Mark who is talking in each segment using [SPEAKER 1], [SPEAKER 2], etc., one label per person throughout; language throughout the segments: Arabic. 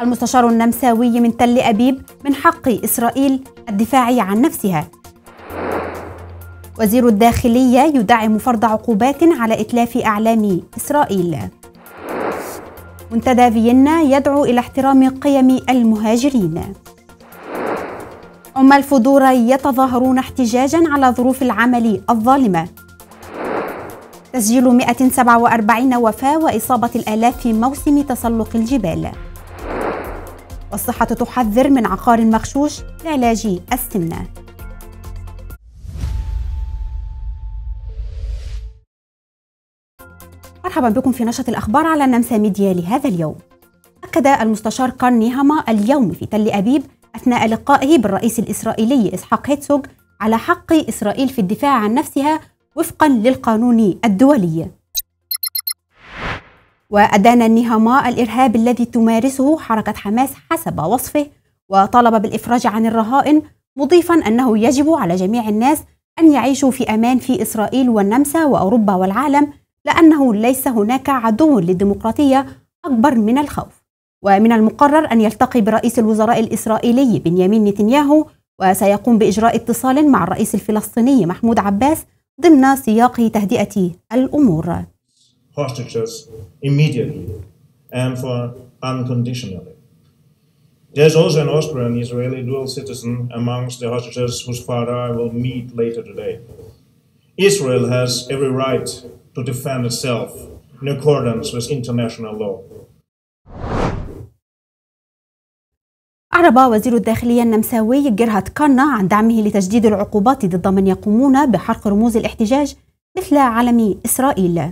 [SPEAKER 1] المستشار النمساوي من تل أبيب من حق إسرائيل الدفاع عن نفسها وزير الداخلية يدعم فرض عقوبات على إتلاف أعلام إسرائيل منتدى فيينا يدعو إلى احترام قيم المهاجرين أم فدورة يتظاهرون احتجاجا على ظروف العمل الظالمة تسجيل 147 وفاة وإصابة الآلاف في موسم تسلق الجبال والصحة تحذر من عقار مغشوش لعلاج السمنة مرحبا بكم في نشرة الأخبار على النمسا ميديا لهذا اليوم أكد المستشار كارني هاما اليوم في تل أبيب أثناء لقائه بالرئيس الإسرائيلي إسحاق هيتسوغ على حق إسرائيل في الدفاع عن نفسها وفقا للقانون الدولي وأدان النهماء الإرهاب الذي تمارسه حركة حماس حسب وصفه وطالب بالإفراج عن الرهائن مضيفا أنه يجب على جميع الناس أن يعيشوا في أمان في إسرائيل والنمسا وأوروبا والعالم لأنه ليس هناك عدو للديمقراطية أكبر من الخوف ومن المقرر أن يلتقي برئيس الوزراء الإسرائيلي بنيامين نتنياهو وسيقوم بإجراء اتصال مع الرئيس الفلسطيني محمود عباس ضمن سياق تهدئة الأمور hostages immediately and for unconditionally. There's also an Austrian Israeli dual citizen amongst the hostages whose father I will meet later today. Israel has every right to defend itself in accordance with international law. أعرب وزير الداخلية النمساوي جيرهارد كارنا عن دعمه لتجديد العقوبات ضد من يقومون بحرق رموز الاحتجاج مثل علم إسرائيل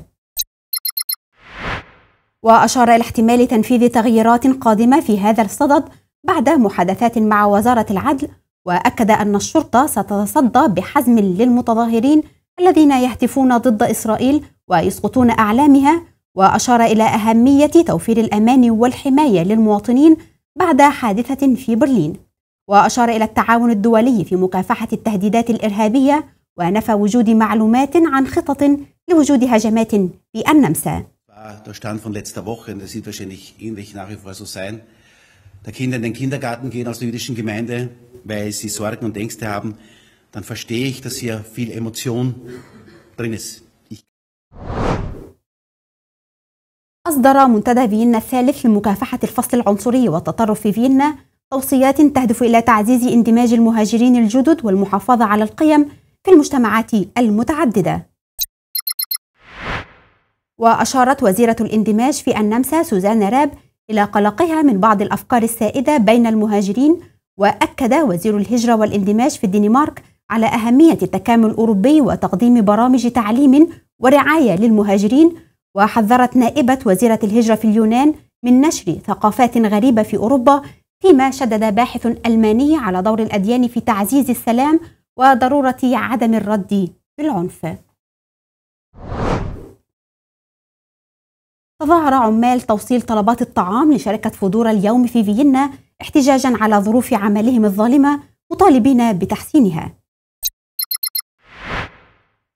[SPEAKER 1] وأشار إلى احتمال تنفيذ تغييرات قادمة في هذا الصدد بعد محادثات مع وزارة العدل وأكد أن الشرطة ستتصدى بحزم للمتظاهرين الذين يهتفون ضد إسرائيل ويسقطون أعلامها وأشار إلى أهمية توفير الأمان والحماية للمواطنين بعد حادثة في برلين وأشار إلى التعاون الدولي في مكافحة التهديدات الإرهابية ونفى وجود معلومات عن خطط لوجود هجمات في النمسا Ah, der Stand von letzter Woche, und das wird wahrscheinlich ähnlich nach wie vor so sein, der Kinder in den Kindergarten gehen aus der jüdischen Gemeinde, weil sie Sorgen und Ängste haben, dann verstehe ich, dass hier viel Emotion drin ist. Ich أصدر منتدى فيينا الثالث لمكافحة الفصل العنصري والتطرف في فيينا توصيات تهدف إلى تعزيز اندماج المهاجرين الجدد والمحافظة على القيم في المجتمعات المتعددة وأشارت وزيرة الاندماج في النمسا سوزان راب إلى قلقها من بعض الأفكار السائدة بين المهاجرين وأكد وزير الهجرة والاندماج في الدنمارك على أهمية التكامل الأوروبي وتقديم برامج تعليم ورعاية للمهاجرين وحذرت نائبة وزيرة الهجرة في اليونان من نشر ثقافات غريبة في أوروبا فيما شدد باحث ألماني على دور الأديان في تعزيز السلام وضرورة عدم الرد بالعنف تظاهر عمال توصيل طلبات الطعام لشركة فودورا اليوم في فيينا احتجاجا على ظروف عملهم الظالمة مطالبين بتحسينها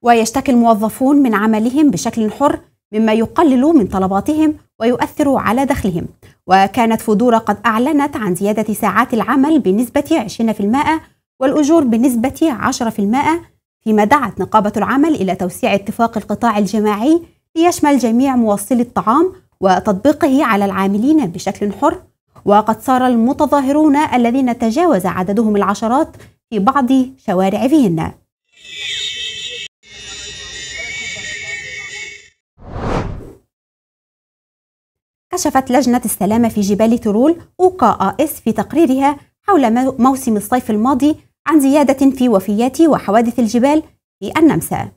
[SPEAKER 1] ويشتكي الموظفون من عملهم بشكل حر مما يقلل من طلباتهم ويؤثر على دخلهم وكانت فودورا قد أعلنت عن زيادة ساعات العمل بنسبة 20% والأجور بنسبة 10% فيما دعت نقابة العمل إلى توسيع اتفاق القطاع الجماعي ليشمل جميع موصلي الطعام وتطبيقه على العاملين بشكل حر وقد صار المتظاهرون الذين تجاوز عددهم العشرات في بعض شوارع فيينا كشفت لجنة السلامة في جبال ترول أوكا آس في تقريرها حول موسم الصيف الماضي عن زيادة في وفيات وحوادث الجبال في النمسا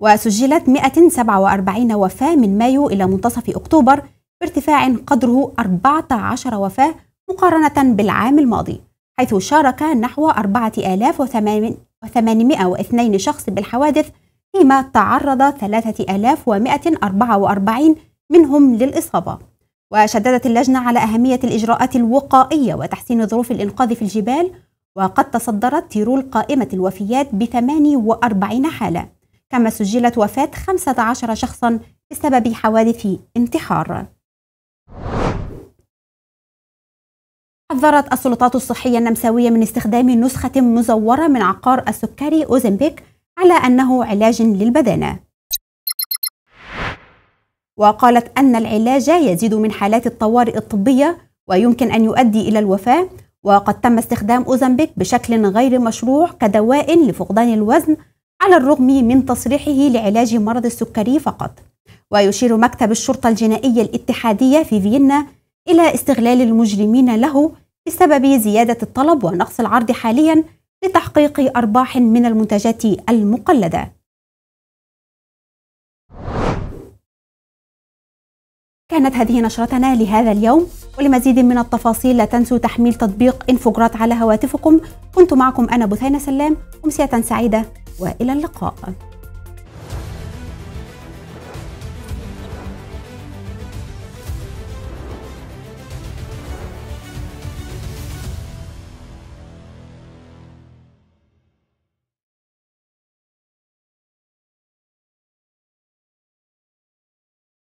[SPEAKER 1] وسجلت 147 وفاة من مايو إلى منتصف أكتوبر بارتفاع قدره 14 وفاة مقارنة بالعام الماضي حيث شارك نحو 4802 شخص بالحوادث فيما تعرض 3144 منهم للإصابة وشددت اللجنة على أهمية الإجراءات الوقائية وتحسين ظروف الإنقاذ في الجبال وقد تصدرت تيرول قائمة الوفيات ب 48 حالة كما سجلت وفاة 15 شخصا بسبب حوادث انتحار حذرت السلطات الصحية النمساوية من استخدام نسخة مزورة من عقار السكري أوزنبيك على أنه علاج للبدانة وقالت أن العلاج يزيد من حالات الطوارئ الطبية ويمكن أن يؤدي إلى الوفاة وقد تم استخدام أوزنبيك بشكل غير مشروع كدواء لفقدان الوزن على الرغم من تصريحه لعلاج مرض السكري فقط ويشير مكتب الشرطة الجنائية الاتحادية في فيينا إلى استغلال المجرمين له بسبب زيادة الطلب ونقص العرض حاليا لتحقيق أرباح من المنتجات المقلدة كانت هذه نشرتنا لهذا اليوم ولمزيد من التفاصيل لا تنسوا تحميل تطبيق انفوجرات على هواتفكم كنت معكم أنا بثينة سلام أمسية سعيدة والى اللقاء